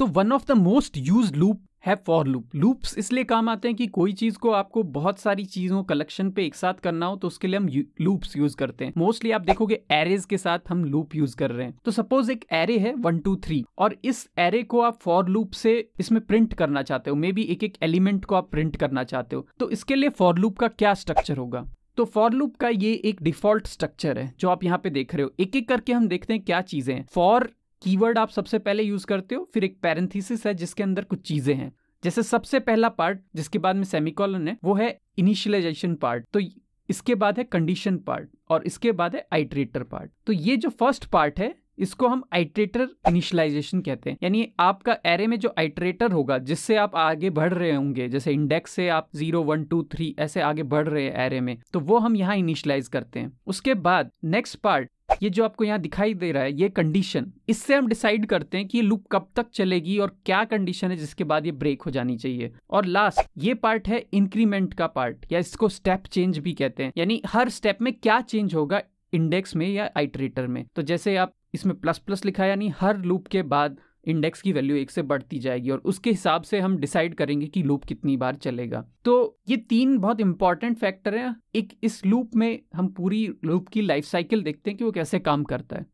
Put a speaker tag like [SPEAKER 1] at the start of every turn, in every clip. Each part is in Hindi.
[SPEAKER 1] तो one of the most use loop है फॉर लूप लूप्स इसलिए काम आते हैं कि कोई चीज को आपको बहुत सारी चीजों कलेक्शन पे एक साथ करना हो तो उसके लिए हम लूप्स यूज करते हैं मोस्टली आप देखोगे एरेज के साथ हम लूप यूज कर रहे हैं तो सपोज एक एरे है वन टू थ्री और इस एरे को आप फॉर लूप से इसमें प्रिंट करना चाहते हो मे बी एक एक एलिमेंट को आप प्रिंट करना चाहते हो तो इसके लिए फॉर लूप का क्या स्ट्रक्चर होगा तो फॉर लूप का ये एक डिफॉल्ट स्ट्रक्चर है जो आप यहाँ पे देख रहे हो एक एक करके हम देखते हैं क्या चीजें हैं फॉर कीवर्ड आप सबसे पहले यूज करते हो फिर एक पैरेंथिसिस है जिसके अंदर कुछ चीजें हैं जैसे सबसे पहला पार्ट जिसके बाद में सेमिकॉलन है वो है इनिशियलाइजेशन पार्ट तो इसके बाद है कंडीशन पार्ट और इसके बाद है आइट्रेटर पार्ट तो ये जो फर्स्ट पार्ट है इसको हम आइट्रेटर इनिशलाइजेशन कहते हैं यानी आपका एरे में जो आइट्रेटर होगा जिससे आप आगे बढ़ रहे होंगे जैसे इंडेक्स से आप जीरो वन टू थ्री ऐसे आगे बढ़ रहे हैं एरे में तो वो हम यहाँ इनिशलाइज करते हैं उसके बाद नेक्स्ट पार्ट ये जो आपको यहाँ दिखाई दे रहा है ये कंडीशन इससे हम डिसाइड करते हैं कि ये लूप कब तक चलेगी और क्या कंडीशन है जिसके बाद ये ब्रेक हो जानी चाहिए और लास्ट ये पार्ट है इंक्रीमेंट का पार्ट या इसको स्टेप चेंज भी कहते हैं यानी हर स्टेप में क्या चेंज होगा इंडेक्स में या आइटरेटर में तो जैसे आप इसमें प्लस प्लस लिखा यानी हर लूप के बाद इंडेक्स की वैल्यू एक से बढ़ती जाएगी और उसके हिसाब से हम डिसाइड करेंगे कि लूप कितनी बार चलेगा तो ये तीन बहुत इंपॉर्टेंट फैक्टर हैं एक इस लूप में हम पूरी लूप की लाइफ साइकिल देखते हैं कि वो कैसे काम करता है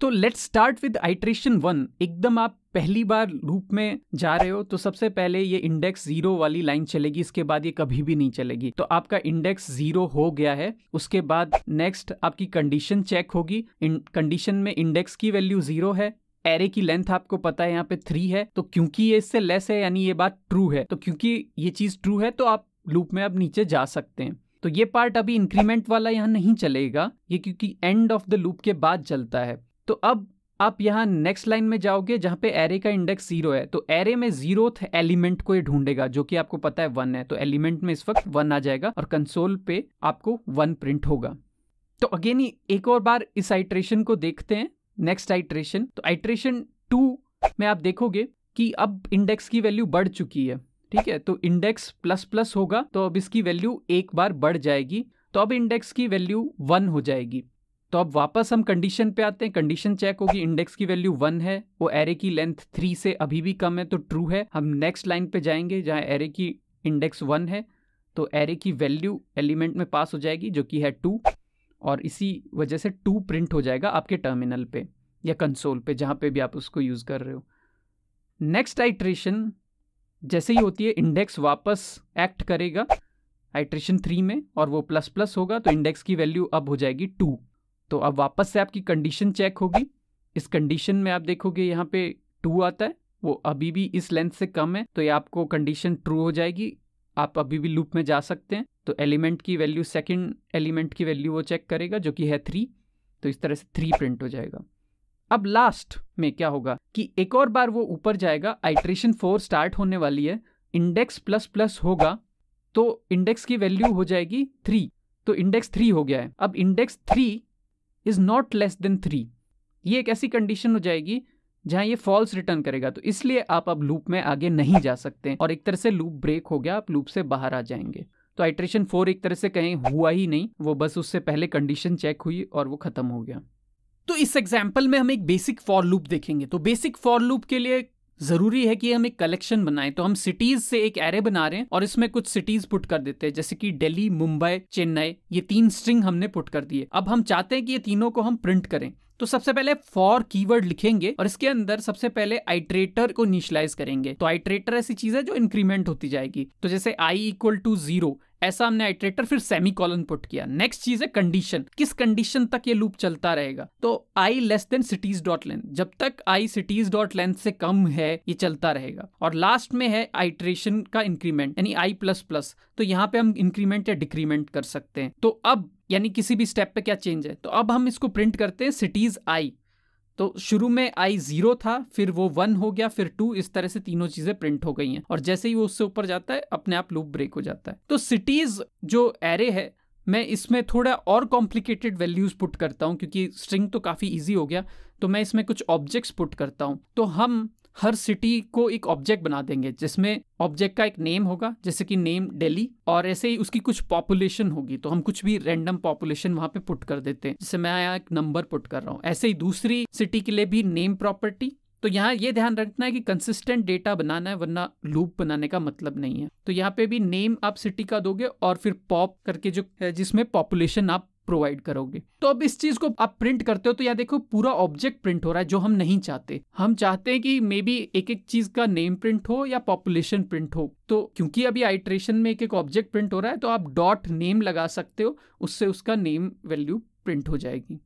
[SPEAKER 1] तो let's start with iteration one एकदम आप पहली बार लूप में जा रहे हो तो सबसे पहले ये इंडेक्स जीरो वाली लाइन चलेगी इसके बाद ये कभी भी नहीं चलेगी तो आपका इंडेक्स जीरो हो गया है उसके बाद नेक्स्ट आपकी कंडीशन चेक होगी कंडीशन में इंडेक्स की वैल्यू जीरो है एरे की लेंथ आपको पता है यहाँ पे थ्री है तो क्योंकि ये इससे लेस है यानी ये बात ट्रू है तो क्योंकि ये चीज़ ट्रू है तो आप लूप में अब नीचे जा सकते हैं तो ये पार्ट अभी इंक्रीमेंट वाला यहाँ नहीं चलेगा ये क्योंकि एंड ऑफ द लूप के बाद चलता है तो अब आप यहाँ नेक्स्ट लाइन में जाओगे जहाँ पे एरे का इंडेक्स जीरो है तो एरे में जीरो एलिमेंट को ये ढूंढेगा जो कि आपको पता है वन है तो एलिमेंट में इस वक्त वन आ जाएगा और कंसोल पे आपको वन प्रिंट होगा तो अगेन एक और बार इस आइट्रेशन को देखते हैं नेक्स्ट आइट्रेशन तो आइट्रेशन टू में आप देखोगे कि अब इंडेक्स की वैल्यू बढ़ चुकी है ठीक है तो इंडेक्स प्लस प्लस होगा तो अब इसकी वैल्यू एक बार बढ़ जाएगी तो अब इंडेक्स की वैल्यू वन हो जाएगी तो अब वापस हम कंडीशन पे आते हैं कंडीशन चेक होगी इंडेक्स की वैल्यू वन है वो एरे की लेंथ थ्री से अभी भी कम है तो ट्रू है हम नेक्स्ट लाइन पे जाएंगे जहाँ एरे की इंडेक्स वन है तो एरे की वैल्यू एलिमेंट में पास हो जाएगी जो कि है टू और इसी वजह से टू प्रिंट हो जाएगा आपके टर्मिनल पे या कंसोल पे जहाँ पे भी आप उसको यूज़ कर रहे हो नेक्स्ट आइट्रेशन जैसे ही होती है इंडेक्स वापस एक्ट करेगा आइट्रेशन थ्री में और वो प्लस प्लस होगा तो इंडेक्स की वैल्यू अब हो जाएगी टू तो अब वापस से आपकी कंडीशन चेक होगी इस कंडीशन में आप देखोगे यहाँ पे टू आता है वो अभी भी इस लेंथ से कम है तो ये आपको कंडीशन ट्रू हो जाएगी आप अभी भी लूप में जा सकते हैं तो एलिमेंट की वैल्यू सेकंड एलिमेंट की वैल्यू वो चेक करेगा जो कि है थ्री तो इस तरह से थ्री प्रिंट हो जाएगा अब लास्ट में क्या होगा कि एक और बार वो ऊपर जाएगा आइट्रेशन फोर स्टार्ट होने वाली है इंडेक्स प्लस प्लस होगा तो इंडेक्स की वैल्यू हो जाएगी थ्री तो इंडेक्स थ्री हो गया है अब index three is not less than three ये एक ऐसी कंडीशन हो जाएगी जहां ये फॉल्स रिटर्न करेगा तो इसलिए आप अब लूप में आगे नहीं जा सकते और एक तरह से लूप ब्रेक हो गया आप लूप से बाहर आ जाएंगे तो आइट्रेशन फोर एक तरह से कहीं हुआ ही नहीं वो बस उससे पहले कंडीशन चेक हुई और वो खत्म हो गया तो इस एग्जाम्पल में हम एक बेसिक फॉर लूप देखेंगे तो बेसिक फॉर लूप के लिए जरूरी है कि हम एक कलेक्शन बनाएं तो हम सिटीज से एक एरे बना रहे हैं और इसमें कुछ सिटीज पुट कर देते हैं जैसे कि दिल्ली मुंबई चेन्नई ये तीन स्ट्रिंग हमने पुट कर दिए अब हम चाहते हैं कि ये तीनों को हम प्रिंट करें तो सबसे पहले फॉर कीवर्ड लिखेंगे और इसके अंदर सबसे पहले आइट्रेटर को निशलाइज करेंगे तो आइट्रेटर ऐसी चीज है जो इंक्रीमेंट होती जाएगी तो जैसे आई इक्वल टू जीरो ऐसा हमने आइट्रेटर फिर सेमी कॉलन पुट किया नेक्स्ट चीज है कंडीशन किस कंडीशन तक ये लूप चलता रहेगा तो I less than cities dot length जब तक आई सिटीज डॉट लेंथ से कम है ये चलता रहेगा और लास्ट में है आइट्रेशन का इंक्रीमेंट यानी आई प्लस प्लस तो यहाँ पे हम इंक्रीमेंट या डिक्रीमेंट कर सकते हैं तो अब यानी किसी भी स्टेप पे क्या चेंज है तो अब हम इसको प्रिंट करते हैं सिटीज़ आई तो शुरू में आई जीरो था फिर वो वन हो गया फिर टू इस तरह से तीनों चीजें प्रिंट हो गई हैं और जैसे ही वो उससे ऊपर जाता है अपने आप लूप ब्रेक हो जाता है तो सिटीज जो एरे है मैं इसमें थोड़ा और कॉम्प्लिकेटेड वैल्यूज पुट करता हूँ क्योंकि स्ट्रिंग तो काफ़ी ईजी हो गया तो मैं इसमें कुछ ऑब्जेक्ट्स पुट करता हूँ तो हम हर सिटी को एक ऑब्जेक्ट बना देंगे जिसमें ऑब्जेक्ट का एक नेम होगा जैसे कि नेम दिल्ली और ऐसे ही उसकी कुछ पॉपुलेशन होगी तो हम कुछ भी रैंडम पॉपुलेशन वहां पे पुट कर देते हैं जैसे मैं यहाँ एक नंबर पुट कर रहा हूँ ऐसे ही दूसरी सिटी के लिए भी नेम प्रॉपर्टी तो यहाँ ये ध्यान रखना है कि कंसिस्टेंट डेटा बनाना है वरना लूप बनाने का मतलब नहीं है तो यहाँ पे भी नेम आप सिटी का दोगे और फिर पॉप करके जो जिसमें पॉपुलेशन आप प्रोवाइड करोगे तो अब इस चीज को आप प्रिंट करते हो तो या देखो पूरा ऑब्जेक्ट प्रिंट हो रहा है जो हम नहीं चाहते हम चाहते हैं कि मे बी एक एक चीज का नेम प्रिंट हो या पॉपुलेशन प्रिंट हो तो क्योंकि अभी आइट्रेशन में एक एक ऑब्जेक्ट प्रिंट हो रहा है तो आप डॉट नेम लगा सकते हो उससे उसका नेम वैल्यू प्रिंट हो जाएगी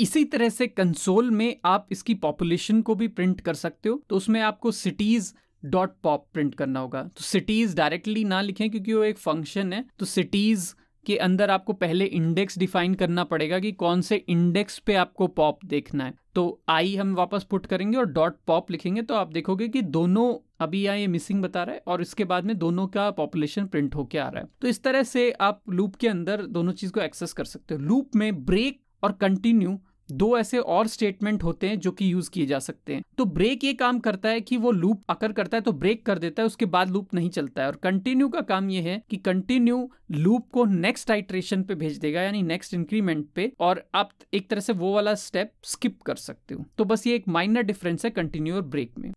[SPEAKER 1] इसी तरह से कंसोल में आप इसकी पॉपुलेशन को भी प्रिंट कर सकते हो तो उसमें आपको सिटीज डॉट पॉप प्रिंट करना होगा तो सिटीज डायरेक्टली ना लिखें क्योंकि वो एक फंक्शन है तो सिटीज़ के अंदर आपको पहले इंडेक्स डिफाइन करना पड़ेगा कि कौन से इंडेक्स पे आपको पॉप देखना है तो आई हम वापस पुट करेंगे और डॉट पॉप लिखेंगे तो आप देखोगे कि दोनों अभी यहाँ ये मिसिंग बता रहा है और इसके बाद में दोनों का पॉपुलेशन प्रिंट होके आ रहा है तो इस तरह से आप लूप के अंदर दोनों चीज़ को एक्सेस कर सकते हो लूप में ब्रेक और कंटिन्यू दो ऐसे और स्टेटमेंट होते हैं जो कि यूज किए जा सकते हैं तो ब्रेक ये काम करता है कि वो लूप अकर करता है तो ब्रेक कर देता है उसके बाद लूप नहीं चलता है और कंटिन्यू का काम ये है कि कंटिन्यू लूप को नेक्स्ट आइट्रेशन पे भेज देगा यानी नेक्स्ट इंक्रीमेंट पे और आप एक तरह से वो वाला स्टेप स्किप कर सकते हो तो बस ये एक माइनर डिफरेंस है कंटिन्यू और ब्रेक में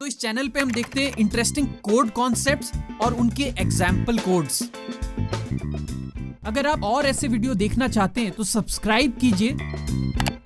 [SPEAKER 1] तो इस चैनल पे हम देखते हैं इंटरेस्टिंग कोड कॉन्सेप्ट्स और उनके एग्जाम्पल कोड्स अगर आप और ऐसे वीडियो देखना चाहते हैं तो सब्सक्राइब कीजिए